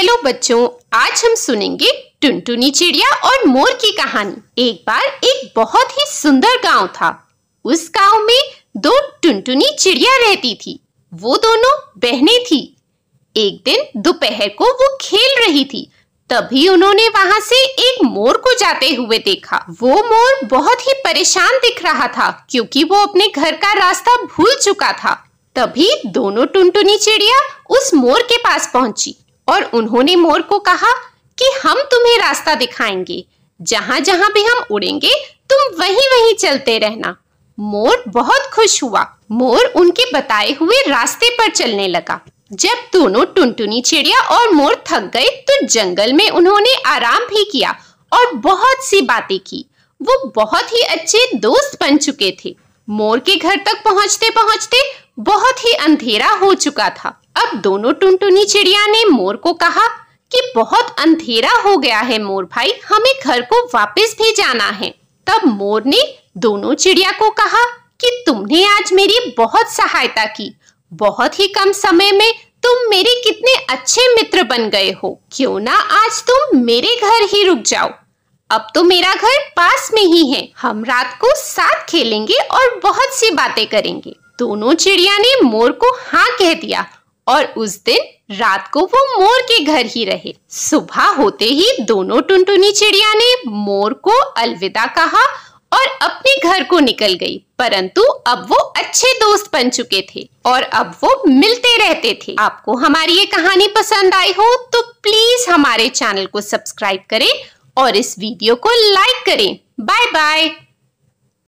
hello बच्चों आज हम सुनेंगे टुनटुनी चिड़िया और मोर की कहानी एक बार एक बहुत ही सुंदर गांव था उस गांव में दो टुनटुनी चिड़िया रहती थी वो दोनों बहने थी एक दिन दोपहर को वो खेल रही थी तभी उन्होंने वहां से एक मोर को जाते हुए देखा वो मोर बहुत ही परेशान दिख रहा था क्योंकि वो अपने घर का रास्ता भूल चुका था तभी दोनों टुनटुनी चिड़िया उस मोर के पास पहुंची और उन्होंने मोर को कहा कि हम तुम्हें रास्ता दिखाएंगे जहां जहां भी हम उड़ेंगे तुम वहीं वहीं चलते रहना मोर बहुत खुश हुआ मोर उनके बताए हुए रास्ते पर चलने लगा जब दोनों टुनटुनी चिड़िया और मोर थक गए तो जंगल में उन्होंने आराम भी किया और बहुत सी बातें की वो बहुत ही अच्छे दोस्त बन चुके थे मोर के घर तक पहुंचते पहुंचते बहुत ही अंधेरा हो चुका था अब दोनों टुनटुनी चिड़िया ने मोर को कहा कि बहुत अंधेरा हो गया है मोर भाई हमें घर को वापस भी जाना है तब मोर ने दोनों चिड़िया को कहा कि तुमने आज मेरी बहुत सहायता की बहुत ही कम समय में तुम मेरे कितने अच्छे मित्र बन गए हो क्यों ना आज तुम मेरे घर ही रुक जाओ अब तो मेरा घर पास में ही है हम रात को साथ खेलेंगे और बहुत सी बातें करेंगे दोनों चिड़िया ने मोर को हाँ कह दिया और उस दिन रात को वो मोर के घर ही रहे सुबह होते ही दोनों टुनटुनी चिड़िया ने मोर को अलविदा कहा और अपने घर को निकल गई परंतु अब वो अच्छे दोस्त बन चुके थे और अब वो मिलते रहते थे आपको हमारी ये कहानी पसंद आई हो तो प्लीज हमारे चैनल को सब्सक्राइब करें और इस वीडियो को लाइक करें बाय बाय